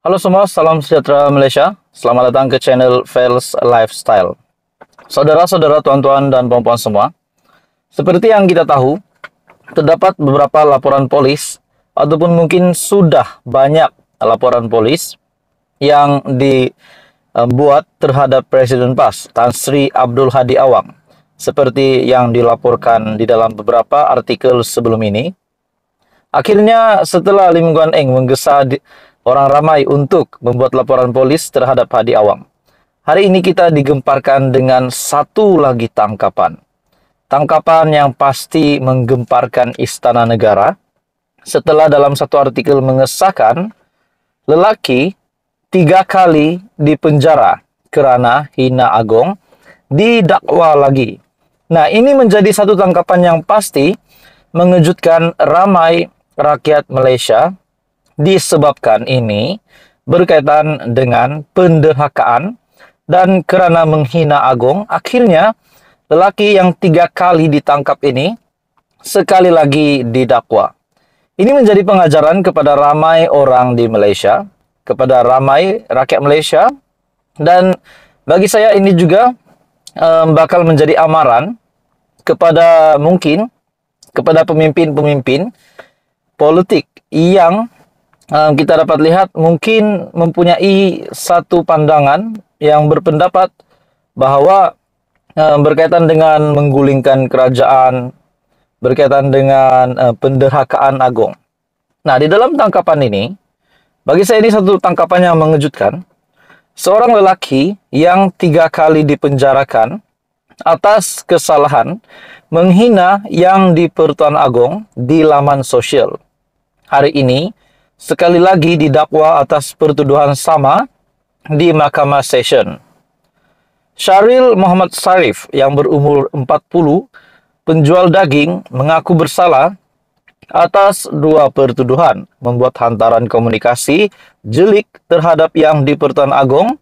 Halo semua, salam sejahtera Malaysia. Selamat datang ke channel Fails Lifestyle. Saudara-saudara, tuan-tuan dan perempuan semua, seperti yang kita tahu, terdapat beberapa laporan polis ataupun mungkin sudah banyak laporan polis yang dibuat terhadap Presiden PAS Tan Sri Abdul Hadi Awang seperti yang dilaporkan di dalam beberapa artikel sebelum ini. Akhirnya setelah Lim Guan Eng menggesa di, orang ramai untuk membuat laporan polis terhadap Hadi Awang. Hari ini kita digemparkan dengan satu lagi tangkapan. Tangkapan yang pasti menggemparkan istana negara setelah dalam satu artikel mengesahkan lelaki tiga kali dipenjara kerana hina Agong didakwa lagi. Nah, ini menjadi satu tangkapan yang pasti mengejutkan ramai rakyat Malaysia disebabkan ini berkaitan dengan penderhakaan dan kerana menghina agung akhirnya lelaki yang tiga kali ditangkap ini sekali lagi didakwa. Ini menjadi pengajaran kepada ramai orang di Malaysia, kepada ramai rakyat Malaysia dan bagi saya ini juga um, bakal menjadi amaran kepada mungkin kepada pemimpin-pemimpin politik yang um, kita dapat lihat mungkin mempunyai satu pandangan yang berpendapat bahwa um, berkaitan dengan menggulingkan kerajaan, berkaitan dengan um, penderhakaan agung. Nah, di dalam tangkapan ini, bagi saya ini satu tangkapan yang mengejutkan. Seorang lelaki yang tiga kali dipenjarakan atas kesalahan menghina yang di Pertuan Agong di laman sosial. Hari ini, sekali lagi didakwa atas pertuduhan sama di Mahkamah Session. Syaril Muhammad Sarif yang berumur 40, penjual daging, mengaku bersalah atas dua pertuduhan membuat hantaran komunikasi jelik terhadap yang Dipertuan Agong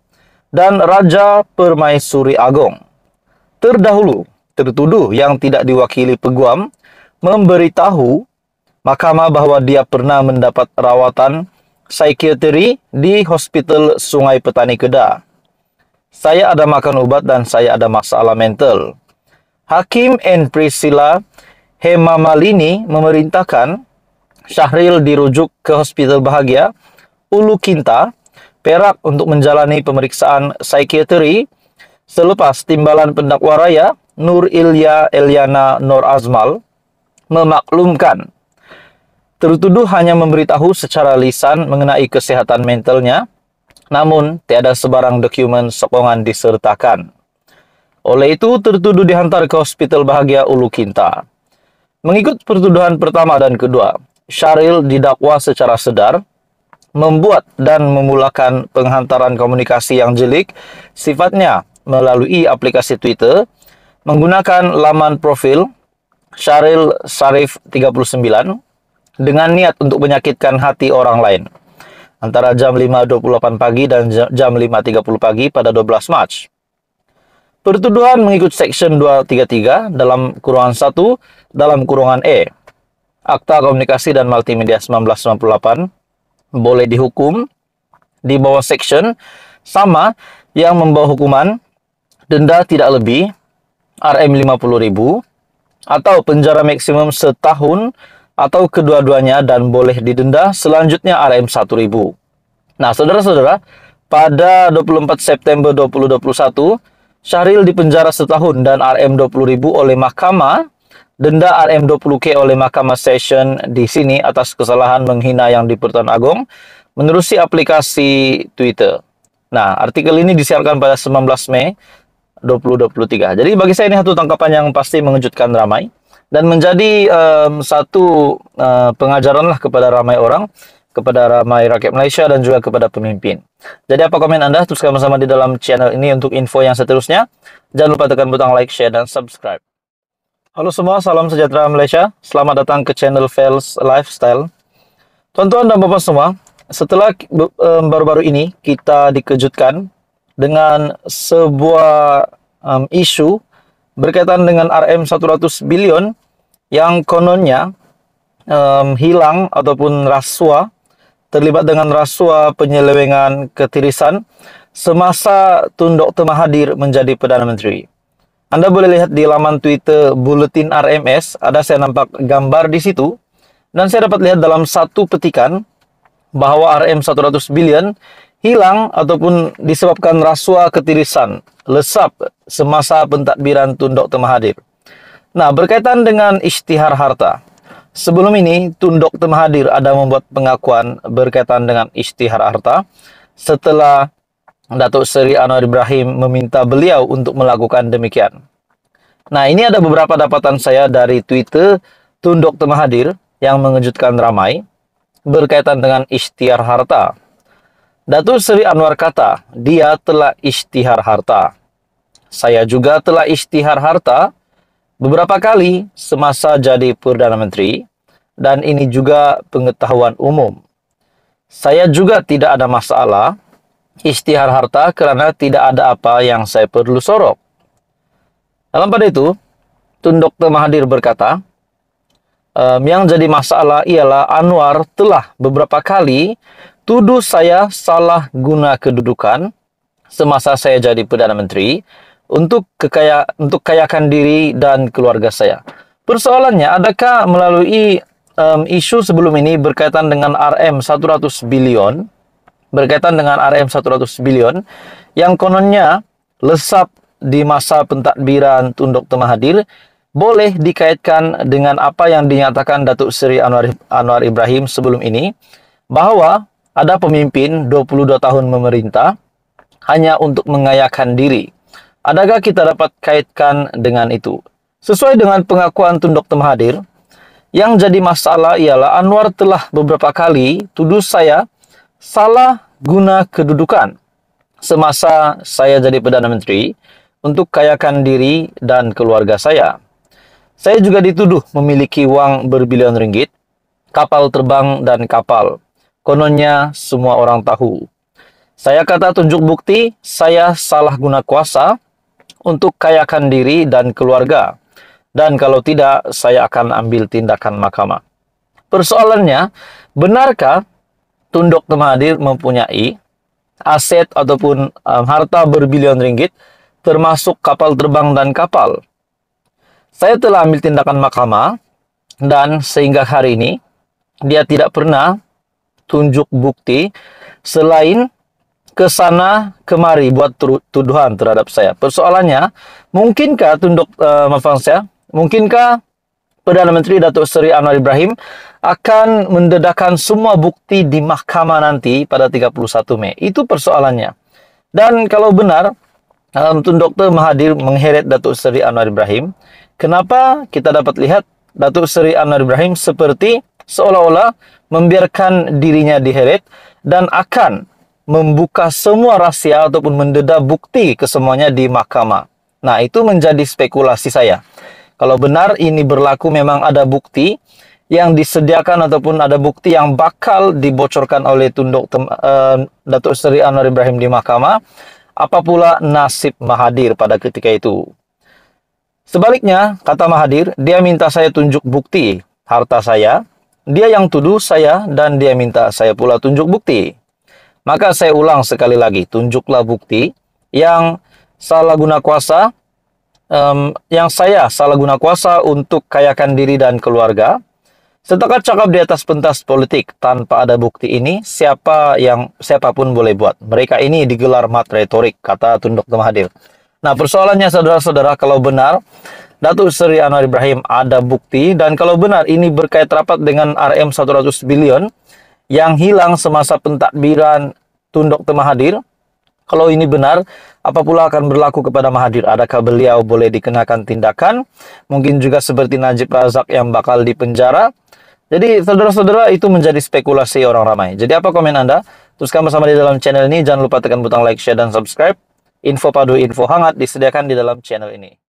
dan Raja Permaisuri Agong. Terdahulu, tertuduh yang tidak diwakili peguam memberitahu Mahkamah bahwa dia pernah mendapat rawatan psikiatri di Hospital Sungai Petani Kedah. Saya ada makan ubat dan saya ada masalah mental. Hakim N. Priscilla Hemamalini memerintahkan Syahril dirujuk ke Hospital Bahagia, Ulu Kinta, Perak untuk menjalani pemeriksaan psikiatri selepas timbalan pendakwa raya Nur Ilya Eliana Nur Azmal memaklumkan Tertuduh hanya memberitahu secara lisan mengenai kesehatan mentalnya, namun tiada sebarang dokumen sokongan disertakan. Oleh itu, tertuduh dihantar ke Hospital Bahagia Ulu Kinta. Mengikut pertuduhan pertama dan kedua, Syaril didakwa secara sedar, membuat dan memulakan penghantaran komunikasi yang jelik, sifatnya melalui aplikasi Twitter, menggunakan laman profil Syaril Sarif 39, dengan niat untuk menyakitkan hati orang lain antara jam 5.28 pagi dan jam 5.30 pagi pada 12 Mac. Pertuduhan mengikut Section 233 dalam kurungan 1 dalam kurungan E. Akta Komunikasi dan Multimedia 1998 boleh dihukum di bawah section sama yang membawa hukuman denda tidak lebih RM50.000 atau penjara maksimum setahun atau kedua-duanya dan boleh didenda selanjutnya RM 1000. Nah, saudara-saudara, pada 24 September 2021, Syahril dipenjara setahun dan RM 20.000 oleh mahkamah, denda RM 20K oleh mahkamah session di sini atas kesalahan menghina yang di Pertuan Agong menerusi aplikasi Twitter. Nah, artikel ini disiarkan pada 19 Mei 2023. Jadi bagi saya ini satu tangkapan yang pasti mengejutkan ramai. dan menjadi um, satu uh, pengajaranlah kepada ramai orang kepada ramai rakyat Malaysia dan juga kepada pemimpin. Jadi apa komen anda? Teruskan bersama di dalam channel ini untuk info yang seterusnya. Jangan lupa tekan butang like, share dan subscribe. Halo semua, salam sejahtera Malaysia. Selamat datang ke channel Fails Lifestyle. Tuan-tuan dan bapak semua, setelah um, baru-baru ini kita dikejutkan dengan sebuah um, isu berkaitan dengan RM 100 bilion yang kononnya um, hilang ataupun rasuah terlibat dengan rasuah penyelewengan ketirisan semasa Tun Dr. Mahathir menjadi Perdana Menteri. Anda boleh lihat di laman Twitter Buletin RMS, ada saya nampak gambar di situ. Dan saya dapat lihat dalam satu petikan bahwa RM 100 billion hilang ataupun disebabkan rasuah ketirisan, lesap semasa pentadbiran Tun Dr. Mahathir. Nah, berkaitan dengan isytihar harta. Sebelum ini, Tun Dr. Mahathir ada membuat pengakuan berkaitan dengan isytihar harta setelah Datuk Seri Anwar Ibrahim meminta beliau untuk melakukan demikian. Nah, ini ada beberapa dapatan saya dari Twitter Tun Dr. Mahathir yang mengejutkan ramai berkaitan dengan isytihar harta. Datuk Seri Anwar kata, dia telah istihar harta. Saya juga telah istihar harta beberapa kali semasa jadi Perdana Menteri dan ini juga pengetahuan umum. Saya juga tidak ada masalah istihar harta kerana tidak ada apa yang saya perlu sorok. Dalam pada itu, Tun Dr. Mahathir berkata, ehm, yang jadi masalah ialah Anwar telah beberapa kali tuduh saya salah guna kedudukan semasa saya jadi Perdana Menteri untuk kekaya untuk kayakan diri dan keluarga saya. Persoalannya, adakah melalui um, isu sebelum ini berkaitan dengan RM 100 bilion, berkaitan dengan RM 100 bilion yang kononnya lesap di masa pentadbiran Tunduk Temahadir boleh dikaitkan dengan apa yang dinyatakan Datuk Seri Anwar, Anwar Ibrahim sebelum ini bahwa ada pemimpin 22 tahun memerintah hanya untuk mengayakan diri. Adakah kita dapat kaitkan dengan itu? Sesuai dengan pengakuan Tunduk Dr. Mahathir, yang jadi masalah ialah Anwar telah beberapa kali tuduh saya salah guna kedudukan semasa saya jadi Perdana Menteri untuk kayakan diri dan keluarga saya. Saya juga dituduh memiliki uang berbilion ringgit, kapal terbang dan kapal kononnya semua orang tahu. Saya kata tunjuk bukti, saya salah guna kuasa untuk kayakan diri dan keluarga. Dan kalau tidak, saya akan ambil tindakan mahkamah. Persoalannya, benarkah Tunduk Temadir mempunyai aset ataupun um, harta berbilion ringgit termasuk kapal terbang dan kapal. Saya telah ambil tindakan mahkamah dan sehingga hari ini dia tidak pernah tunjuk bukti selain ke sana kemari buat tuduhan terhadap saya. Persoalannya, mungkinkah tunduk uh, eh, maafkan saya, mungkinkah Perdana Menteri Datuk Seri Anwar Ibrahim akan mendedahkan semua bukti di mahkamah nanti pada 31 Mei. Itu persoalannya. Dan kalau benar um, Tun Dr. Mahathir mengheret Datuk Seri Anwar Ibrahim, kenapa kita dapat lihat Datuk Seri Anwar Ibrahim seperti seolah-olah membiarkan dirinya diheret dan akan membuka semua rahasia ataupun mendeda bukti kesemuanya di mahkamah. Nah, itu menjadi spekulasi saya. Kalau benar ini berlaku memang ada bukti yang disediakan ataupun ada bukti yang bakal dibocorkan oleh tunduk uh, Datuk Seri Anwar Ibrahim di mahkamah, apa pula nasib Mahadir pada ketika itu? Sebaliknya, kata Mahadir, dia minta saya tunjuk bukti harta saya, dia yang tuduh saya dan dia minta saya pula tunjuk bukti. Maka saya ulang sekali lagi, tunjuklah bukti yang salah guna kuasa, um, yang saya salah guna kuasa untuk kayakan diri dan keluarga. Setakat cakap di atas pentas politik tanpa ada bukti ini, siapa yang siapapun boleh buat. Mereka ini digelar mat retorik, kata Tunduk Mahathir. Nah, persoalannya saudara-saudara kalau benar Datuk Seri Anwar Ibrahim ada bukti dan kalau benar ini berkait rapat dengan RM 100 bilion yang hilang semasa pentadbiran Tunduk Temahadir. Kalau ini benar, apa pula akan berlaku kepada Mahadir Adakah beliau boleh dikenakan tindakan? Mungkin juga seperti Najib Razak yang bakal dipenjara. Jadi saudara-saudara itu menjadi spekulasi orang ramai. Jadi apa komen Anda? Teruskan bersama di dalam channel ini. Jangan lupa tekan butang like, share, dan subscribe. Info padu info hangat disediakan di dalam channel ini.